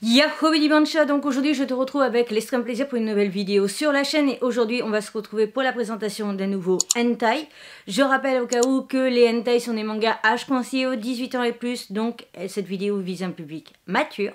Yahoo Bancha, donc aujourd'hui je te retrouve avec l'extrême plaisir pour une nouvelle vidéo sur la chaîne et aujourd'hui on va se retrouver pour la présentation d'un nouveau hentai. Je rappelle au cas où que les hentai sont des mangas H 18 ans et plus donc cette vidéo vise un public mature.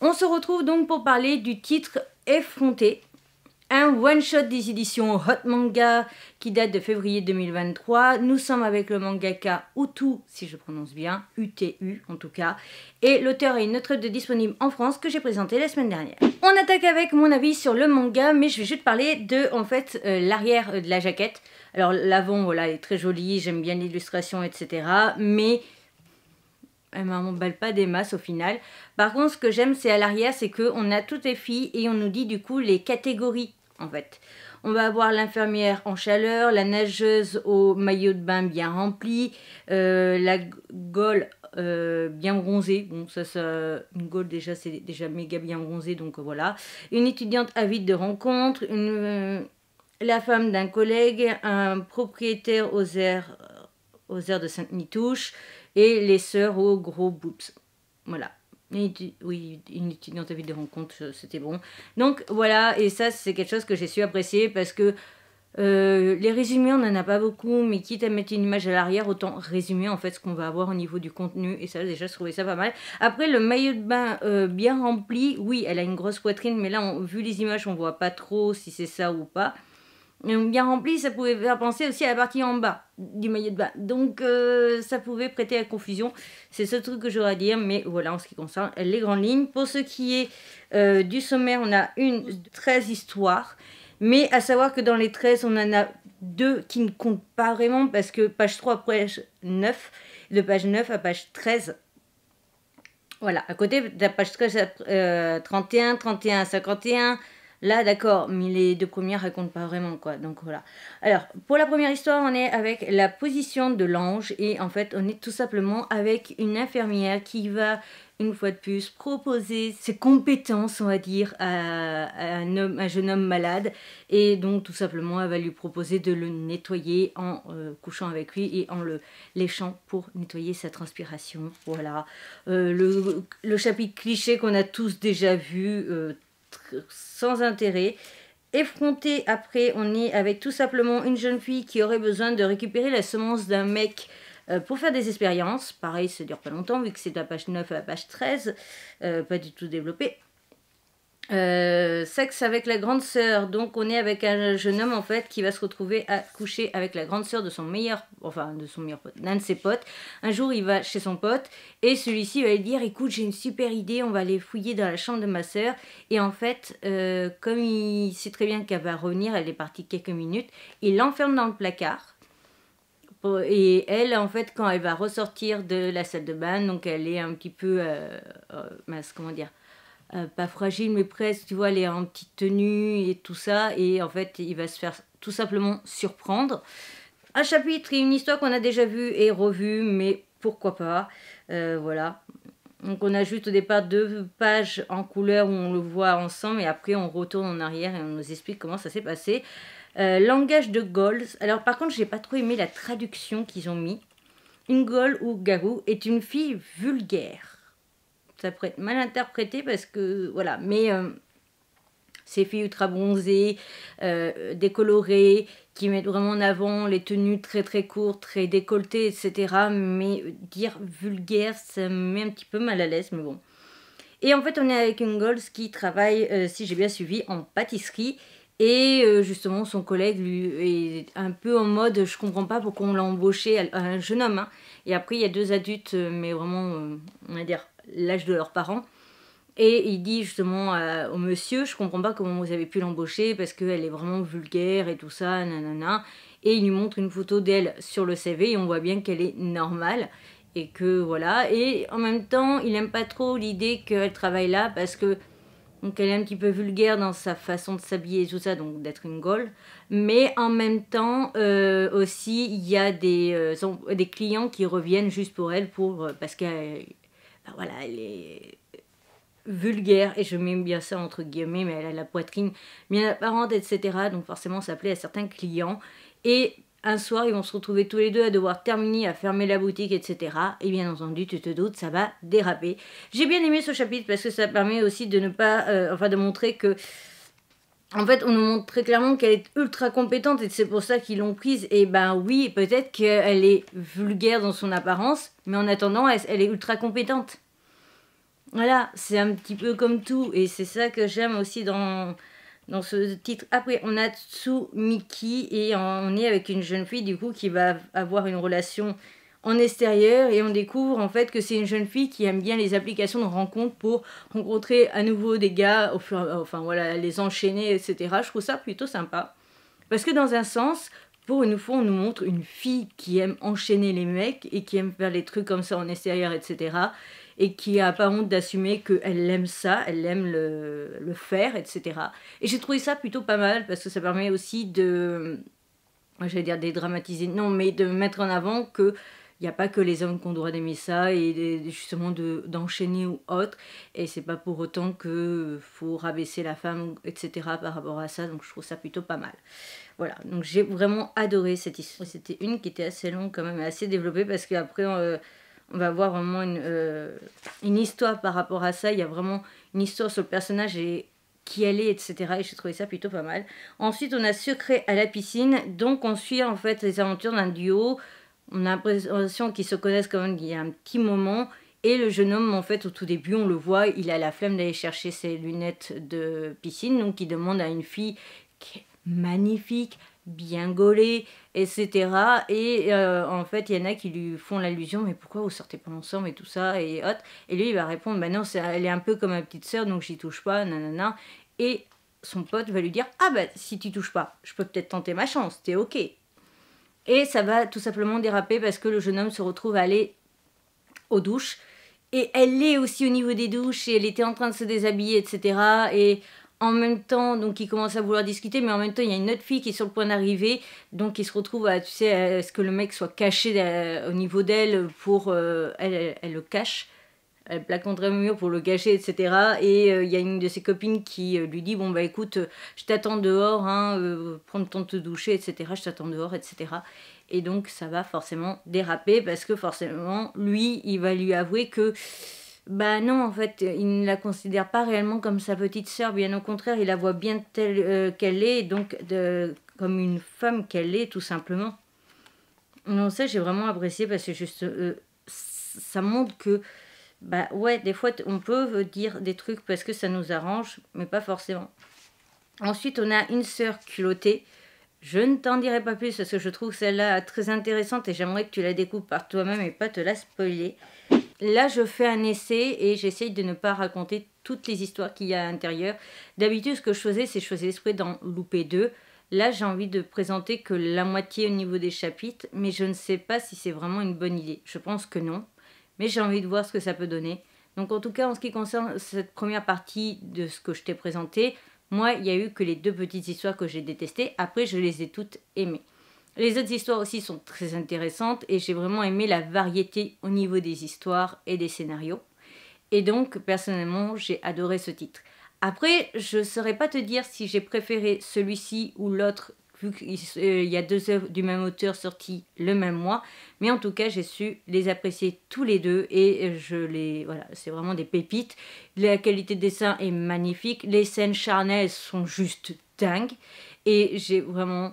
On se retrouve donc pour parler du titre Effronté un one-shot des éditions Hot Manga qui date de février 2023. Nous sommes avec le mangaka Utu, si je prononce bien, UTU en tout cas, et l'auteur a une autre de disponible en France que j'ai présentée la semaine dernière. On attaque avec mon avis sur le manga, mais je vais juste parler de en fait euh, l'arrière de la jaquette. Alors l'avant voilà est très joli, j'aime bien l'illustration, etc. Mais elle m'emballe pas des masses au final. Par contre, ce que j'aime, c'est à l'arrière, c'est qu'on a toutes les filles et on nous dit du coup les catégories fait. On va avoir l'infirmière en chaleur, la nageuse au maillot de bain bien rempli, euh, la gaule euh, bien bronzée. Bon, ça, une gaule déjà, c'est déjà méga bien bronzée, donc euh, voilà. Une étudiante avide de rencontre, la femme d'un collègue, un propriétaire aux airs, de Sainte-Nitouche et les sœurs aux gros boobs. Voilà. Oui, une dans ta vie de rencontres, euh, c'était bon. Donc voilà, et ça c'est quelque chose que j'ai su apprécier parce que euh, les résumés, on n'en a pas beaucoup, mais quitte à mettre une image à l'arrière, autant résumer en fait ce qu'on va avoir au niveau du contenu. Et ça, déjà, je trouvais ça pas mal. Après, le maillot de bain euh, bien rempli, oui, elle a une grosse poitrine, mais là, on, vu les images, on voit pas trop si c'est ça ou pas bien rempli, ça pouvait faire penser aussi à la partie en bas du maillot de bain. Donc euh, ça pouvait prêter à confusion. C'est ce truc que j'aurais à dire, mais voilà en ce qui concerne les grandes lignes. Pour ce qui est euh, du sommaire, on a une 13 histoires. Mais à savoir que dans les 13, on en a deux qui ne comptent pas vraiment parce que page 3 à page 9, de page 9 à page 13, voilà, à côté de la page 13 31, 31 51, Là, d'accord, mais les deux premières racontent pas vraiment quoi. Donc voilà. Alors, pour la première histoire, on est avec la position de l'ange et en fait, on est tout simplement avec une infirmière qui va une fois de plus proposer ses compétences, on va dire, à, un, un jeune homme malade et donc tout simplement, elle va lui proposer de le nettoyer en euh, couchant avec lui et en le léchant pour nettoyer sa transpiration. Voilà. Euh, le, chapitre cliché qu'on a tous déjà vu. Euh, sans intérêt. Effronté après, on est avec tout simplement une jeune fille qui aurait besoin de récupérer la semence d'un mec euh, pour faire des expériences. Pareil, ça dure pas longtemps vu que c'est de la page 9 à la page 13, euh, pas du tout développé. Euh, sexe avec la grande sœur. Donc on est avec un jeune homme en fait qui va se retrouver à coucher avec la grande sœur de son meilleur, enfin de son meilleur pote, de ses potes. Un jour il va chez son pote et celui-ci va lui dire écoute j'ai une super idée, on va aller fouiller dans la chambre de ma sœur. Et en fait euh, comme il sait très bien qu'elle va revenir, elle est partie quelques minutes, il l'enferme dans le placard. et elle, en fait, quand elle va ressortir de la salle de bain, donc elle est un petit peu, euh, comment dire, euh, pas fragile, mais presque, tu vois, elle est en petite tenue et tout ça, et en fait, il va se faire tout simplement surprendre. Un chapitre et une histoire qu'on a déjà vue et revue, mais pourquoi pas, euh, voilà. Donc on ajoute juste au départ deux pages en couleur où on le voit ensemble, et après on retourne en arrière et on nous explique comment ça s'est passé. Euh, langage de Gauls. Alors par contre, j'ai pas trop aimé la traduction qu'ils ont mis. Une ou Garou est une fille vulgaire ça pourrait être mal interprété parce que voilà, mais euh, ces filles ultra bronzées, euh, décolorées, qui mettent vraiment en avant les tenues très très courtes, très décolletées, etc. Mais euh, dire vulgaire, ça me met un petit peu mal à l'aise, mais bon. Et en fait, on est avec une Ingalls qui travaille, si j'ai bien suivi, en pâtisserie. Et justement, son collègue lui est un peu en mode je comprends pas pourquoi on l'a embauché, un jeune homme. Hein. Et après, il y a deux adultes, mais vraiment, on va dire, l'âge de leurs parents. Et il dit justement euh, au monsieur, je comprends pas comment vous avez pu l'embaucher parce qu'elle est vraiment vulgaire et tout ça, nanana. Et il lui montre une photo d'elle sur le CV et on voit bien qu'elle est normale et que voilà. Et en même temps, il n'aime pas trop l'idée qu'elle travaille là parce que donc elle est un petit peu vulgaire dans sa façon de s'habiller et tout ça, donc d'être une gaulle. Mais en même temps, euh, aussi, il y a des, euh, des clients qui reviennent juste pour elle, pour, parce qu'elle voilà, elle est vulgaire, et je mets bien ça entre guillemets, mais elle a la poitrine bien apparente, etc. Donc forcément, ça plaît à certains clients. Et un soir, ils vont se retrouver tous les deux à devoir terminer, à fermer la boutique, etc. Et bien entendu, tu te doutes, ça va déraper. J'ai bien aimé ce chapitre parce que ça permet aussi de ne pas, euh, enfin de montrer que en fait, on nous montre très clairement qu'elle est ultra compétente et c'est pour ça qu'ils l'ont prise. Et ben oui, peut-être qu'elle est vulgaire dans son apparence, mais en attendant, elle, est ultra compétente. Voilà, c'est un petit peu comme tout et c'est ça que j'aime aussi dans, dans ce titre. Après, on a Tsu Miki et on est avec une jeune fille du coup qui va avoir une relation en extérieur et on découvre en fait que c'est une jeune fille qui aime bien les applications de rencontre pour rencontrer à nouveau des gars, au enfin voilà, les enchaîner, etc. Je trouve ça plutôt sympa. Parce que dans un sens, pour une fois, on nous montre une fille qui aime enchaîner les mecs et qui aime faire les trucs comme ça en extérieur, etc. Et qui a pas honte d'assumer qu'elle aime ça, elle aime le, le faire, etc. Et j'ai trouvé ça plutôt pas mal parce que ça permet aussi de. J'allais dire dédramatiser, non, mais de mettre en avant que il n'y a pas que les hommes qui ont droit d'aimer ça et justement d'enchaîner ou autre. Et c'est pas pour autant que euh, faut rabaisser la femme, etc. par rapport à ça. Donc je trouve ça plutôt pas mal. Voilà, donc j'ai vraiment adoré cette histoire. C'était une qui était assez longue quand même et assez développée parce qu'après euh, on va voir vraiment une, euh, une histoire par rapport à ça. Il y a vraiment une histoire sur le personnage et qui elle est, etc. Et j'ai trouvé ça plutôt pas mal. Ensuite, on a Secret à la piscine. Donc, on suit en fait les aventures d'un duo on a l'impression qu'ils se connaissent quand même il y a un petit moment. Et le jeune homme, en fait, au tout début, on le voit, il a la flemme d'aller chercher ses lunettes de piscine. Donc, il demande à une fille qui est magnifique, bien gaulée, etc. Et euh, en fait, il y en a qui lui font l'allusion Mais pourquoi vous sortez pas ensemble et tout ça Et hot. Et lui, il va répondre Bah non, elle est un peu comme ma petite sœur, donc j'y touche pas, nanana. Et son pote va lui dire Ah bah, si tu touches pas, je peux peut-être tenter ma chance, t'es ok. Et ça va tout simplement déraper parce que le jeune homme se retrouve à aller aux douches. Et elle est aussi au niveau des douches et elle était en train de se déshabiller, etc. Et en même temps, donc il commence à vouloir discuter, mais en même temps, il y a une autre fille qui est sur le point d'arriver, donc il se retrouve à, tu sais, à ce que le mec soit caché euh, au niveau d'elle pour... Euh, elle, elle, le cache elle plaque contre un mur pour le gâcher, etc. Et euh, il y a une de ses copines qui euh, lui dit Bon, bah écoute, euh, je t'attends dehors, hein, prends le temps de te doucher, etc. Je t'attends dehors, etc. Et donc, ça va forcément déraper parce que forcément, lui, il va lui avouer que. Bah non, en fait, il ne la considère pas réellement comme sa petite sœur, bien au contraire, il la voit bien telle qu'elle est, donc de, comme une femme qu'elle est, tout simplement. Non, ça, j'ai vraiment apprécié parce que juste, ça montre que bah ouais, des fois on peut euh, dire des trucs parce que ça nous arrange, mais pas forcément. Ensuite, on a une sœur culottée. Je ne t'en dirai pas plus parce que je trouve celle-là très intéressante et j'aimerais que tu la découpes par toi-même et pas te la spoiler. Là, je fais un essai et j'essaye de ne pas raconter toutes les histoires qu'il y a à l'intérieur. D'habitude, ce que je faisais, c'est je faisais l'esprit dans louper deux. Là, j'ai envie de présenter que la moitié au niveau des chapitres, mais je ne sais pas si c'est vraiment une bonne idée. Je pense que non, mais j'ai envie de voir ce que ça peut donner. Donc en tout cas, en ce qui concerne cette première partie de ce que je t'ai présenté, moi, il n'y a eu que les deux petites histoires que j'ai détestées. Après, je les ai toutes aimées. Les autres histoires aussi sont très intéressantes et j'ai vraiment aimé la variété au niveau des histoires et des scénarios. Et donc, personnellement, j'ai adoré ce titre. Après, je ne saurais pas te dire si j'ai préféré celui-ci ou l'autre vu qu'il euh, y a deux œuvres du même auteur sorties le même mois. Mais en tout cas, j'ai su les apprécier tous les deux et euh, je les. Voilà, c'est vraiment des pépites. La qualité de dessin est magnifique. Les scènes charnelles sont juste dingues. Et j'ai vraiment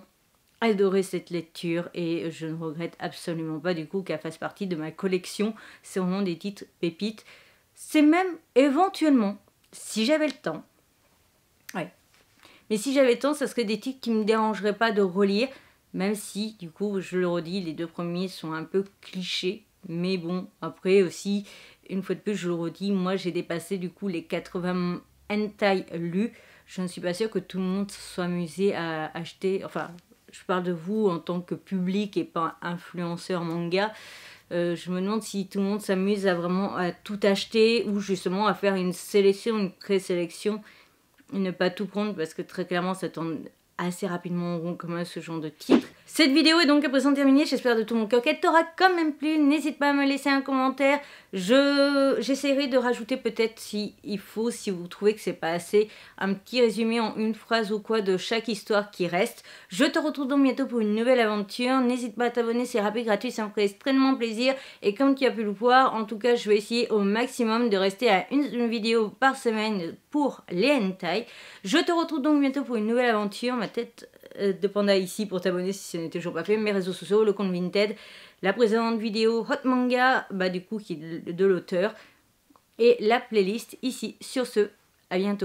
adoré cette lecture et je ne regrette absolument pas du coup qu'elle fasse partie de ma collection. C'est vraiment des titres pépites. C'est même éventuellement, si j'avais le temps, mais si j'avais le temps, ça serait des titres qui ne me dérangeraient pas de relire, même si, du coup, je le redis, les deux premiers sont un peu clichés. Mais bon, après aussi, une fois de plus, je le redis, moi j'ai dépassé du coup les 80 hentai lus. Je ne suis pas sûre que tout le monde soit amusé à acheter, enfin, je parle de vous en tant que public et pas influenceur manga. Euh, je me demande si tout le monde s'amuse à vraiment à tout acheter ou justement à faire une sélection, une présélection ne pas tout prendre parce que très clairement ça tourne assez rapidement en rond comme ce genre de titre cette vidéo est donc à présent terminée, j'espère de tout mon cœur qu'elle t'aura quand même plu. N'hésite pas à me laisser un commentaire, j'essaierai de rajouter peut-être si il faut, si vous trouvez que c'est pas assez, un petit résumé en une phrase ou quoi de chaque histoire qui reste. Je te retrouve donc bientôt pour une nouvelle aventure. N'hésite pas à t'abonner, c'est rapide, gratuit, ça me ferait extrêmement plaisir. Et comme tu as pu le voir, en tout cas, je vais essayer au maximum de rester à une, une vidéo par semaine pour les hentai. Je te retrouve donc bientôt pour une nouvelle aventure. Ma tête euh, de ici pour t'abonner si ce n'est toujours pas fait, mes réseaux sociaux, le compte Vinted, la présente vidéo Hot Manga, bah du coup qui est de l'auteur, et la playlist ici. Sur ce, à bientôt.